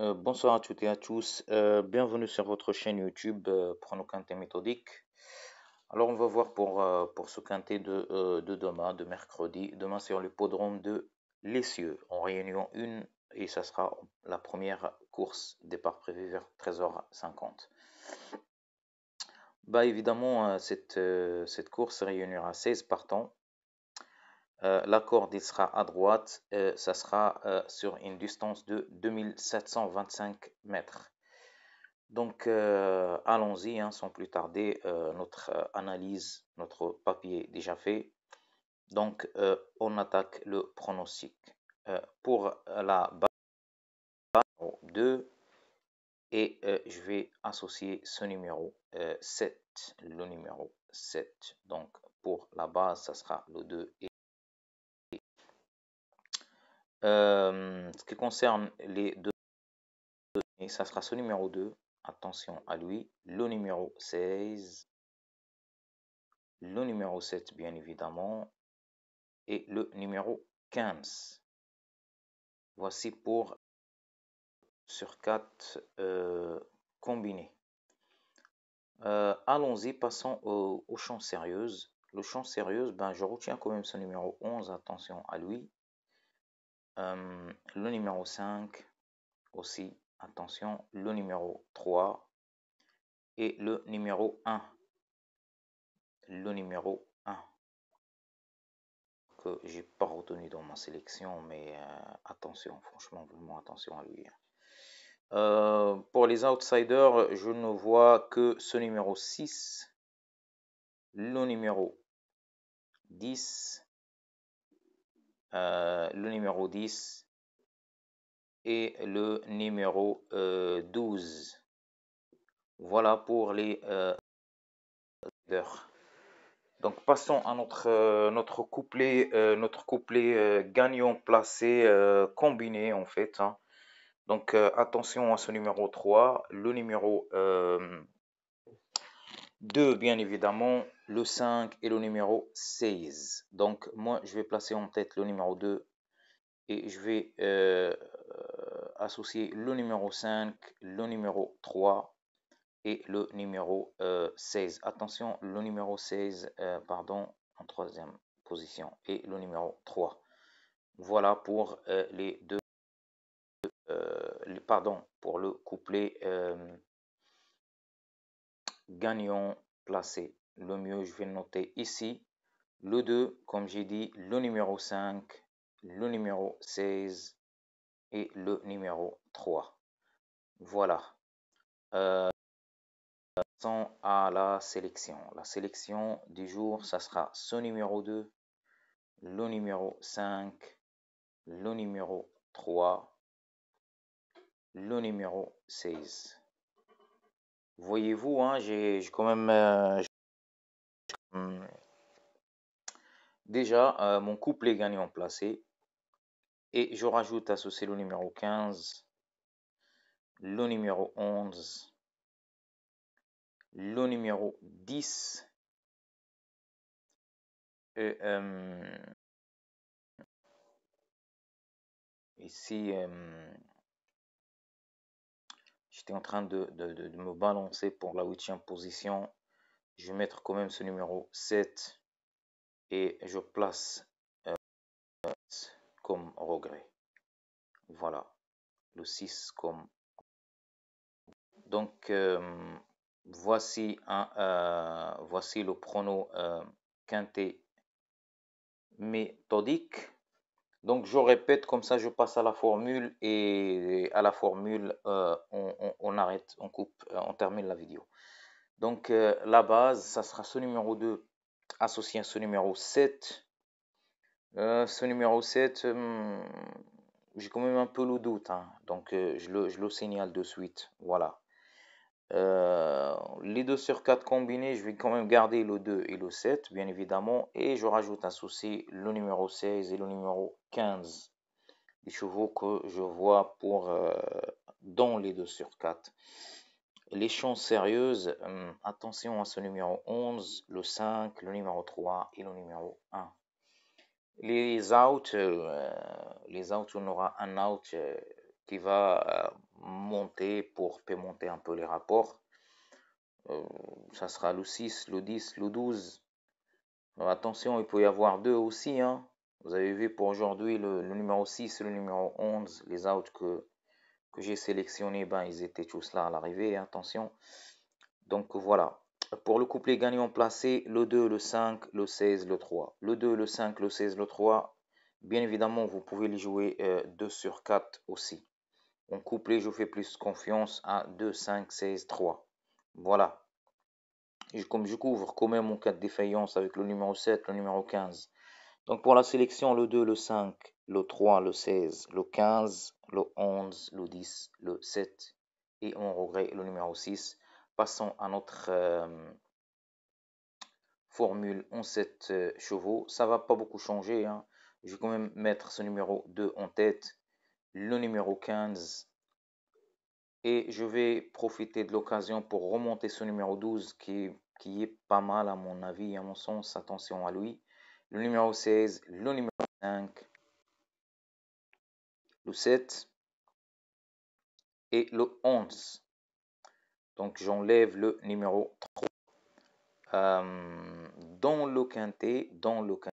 Euh, bonsoir à toutes et à tous. Euh, bienvenue sur votre chaîne YouTube euh, pour nos Alors, on va voir pour, euh, pour ce quintet de, demain, de mercredi. Demain, sur l'hippodrome de Lessieux, en réunion une et ça sera la première course, départ prévu vers 13h50. Bah, évidemment, cette, cette course réunira 16 partants euh, la corde sera à droite, ça sera euh, sur une distance de 2725 mètres. Donc euh, allons-y, hein, sans plus tarder, notre analyse, notre papier déjà fait. Donc on attaque le pronostic. pour la base 2, et je vais associer ce numéro 7, le numéro 7. Donc pour la base, ça sera le 2 et euh, ce qui concerne les deux, ça sera ce numéro 2. Attention à lui. Le numéro 16. Le numéro 7, bien évidemment. Et le numéro 15. Voici pour sur 4 euh, combinés. Euh, allons-y, passons au, champ sérieuse. Le champ sérieuse, ben, je retiens quand même ce numéro 11. Attention à lui. Euh, le numéro 5 aussi, attention, le numéro 3 et le numéro 1. Le numéro 1 que j'ai pas retenu dans ma sélection, mais euh, attention, franchement, vraiment attention à lui. Hein. Euh, pour les outsiders, je ne vois que ce numéro 6, le numéro 10 euh, le numéro 10 et le numéro 12. Euh, voilà pour les euh, heures. Donc passons à notre notre couplet notre couplet gagnant placé combiné en fait. Hein. Donc attention à ce numéro 3, le numéro 2, bien évidemment, le 5 et le numéro 16. Donc, moi, je vais placer en tête le numéro 2 et je vais euh, associer le numéro 5, le numéro 3 et le numéro 16. Euh, Attention, le numéro 16, euh, pardon, en troisième position et le numéro 3. Voilà pour les deux, les, pardon, pour le couplet gagnant placé. Le mieux, je vais noter ici le 2, comme j'ai dit, le numéro 5, le numéro 16 et le numéro 3. Voilà. Euh, passons à la sélection. La sélection du jour, ça sera ce numéro 2, le numéro 5, le numéro 3, le numéro 16. Voyez-vous, hein, j'ai quand même. Euh, déjà déjà, euh, est mon couplet gagnant placé. Et je rajoute associé le numéro 15, le numéro 11, le numéro 10. Et, ici, euh, J'étais en train de, me balancer pour la huitième position. Je vais mettre quand même ce numéro 7 et je place euh, comme regret. Voilà, le 6 comme. Donc, euh, voici, un, euh, voici le prono quintet méthodique. Donc je répète, comme ça je passe à la formule et à la formule euh, on, arrête, on coupe, euh, on termine la vidéo. Donc euh, la base, ça sera ce numéro 2 associé à ce numéro 7. ce numéro 7, hum, j'ai quand même un peu le doute, hein. donc je le, je, le, signale de suite. Voilà les 2 sur 4 combinés, je vais quand même garder le 2 et le 7, bien évidemment. Et je rajoute un souci, le numéro 16 et le numéro 15. Les chevaux que je vois pour euh, dans les 2 sur 4. Les chances sérieuses, hum, attention à ce numéro 11, le 5, le numéro 3 et le numéro 1. Les outs, euh, les on aura un out euh, qui va monter pour paiementer un peu les rapports. Euh, ça sera le 6, le 10, le 12. attention, il peut y avoir deux aussi. Hein. Vous avez vu pour aujourd'hui le, numéro 6 et le numéro 11, les outs que, j'ai sélectionnés, ben, ils étaient tous là à l'arrivée, attention. Donc voilà. Pour le couplet gagnant placé, le 2, le 5, le 16, le 3. Le 2, le 5, le 16, le 3. Bien évidemment, vous pouvez les jouer 2 euh, sur 4 aussi. En couplet, je fais plus confiance à 2, 5, 16, 3. Voilà. comme je couvre quand même mon cas de défaillance avec le numéro 7, le numéro 15. Donc pour la sélection, le 2, le 5, le 3, le 16, le 15, le 11, le 10, le 7 et on regret, le numéro 6. Passons à notre euh, formule en 7 euh, chevaux. Ça va pas beaucoup changer. Hein. Je vais quand même mettre ce numéro 2 en tête, le numéro 15 et je vais profiter de l'occasion pour remonter ce numéro 12 qui est, pas mal à mon avis, à mon sens. Attention à lui. Le numéro 16, le numéro 5, le 7 et le 11. Donc j'enlève le numéro 3. Euh, dans le quintet, dans le quintet,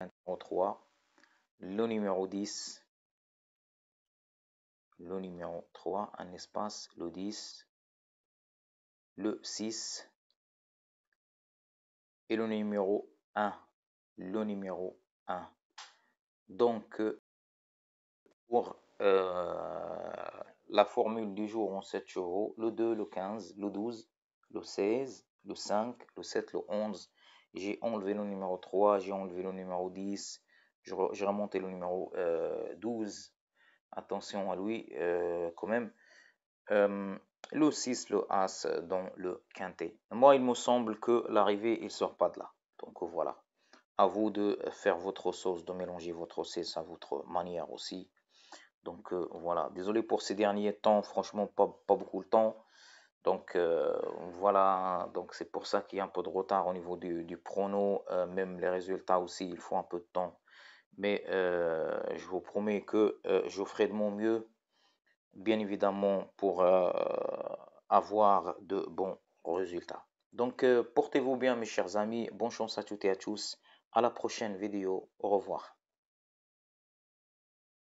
numéro 3, le numéro 10, le numéro 3, un espace, le 10, le 6 et le numéro 1. Le numéro 1. Donc, euh, pour euh, la formule du jour en 7 chevaux, le 2, le 15, le 12, le 16, le 5, le 7, le 11. J'ai enlevé le numéro 3, j'ai enlevé le numéro 10, j'ai remonté le numéro 12, euh, attention à lui euh, quand même. Euh, le 6, le As dans le quintet. Moi, il me semble que l'arrivée, il sort pas de là. Donc voilà. À vous de faire votre sauce, de mélanger votre sauce à votre manière aussi. Donc euh, voilà. Désolé pour ces derniers temps. Franchement, pas, pas beaucoup de temps. Donc voilà. Donc c'est pour ça qu'il y a un peu de retard au niveau du, du prono. même les résultats aussi, il faut un peu de temps mais euh, je vous promets que euh, je ferai de mon mieux, bien évidemment, pour euh, avoir de bons résultats. Donc, portez-vous bien, mes chers amis. Bonne chance à toutes et à tous. À la prochaine vidéo. Au revoir.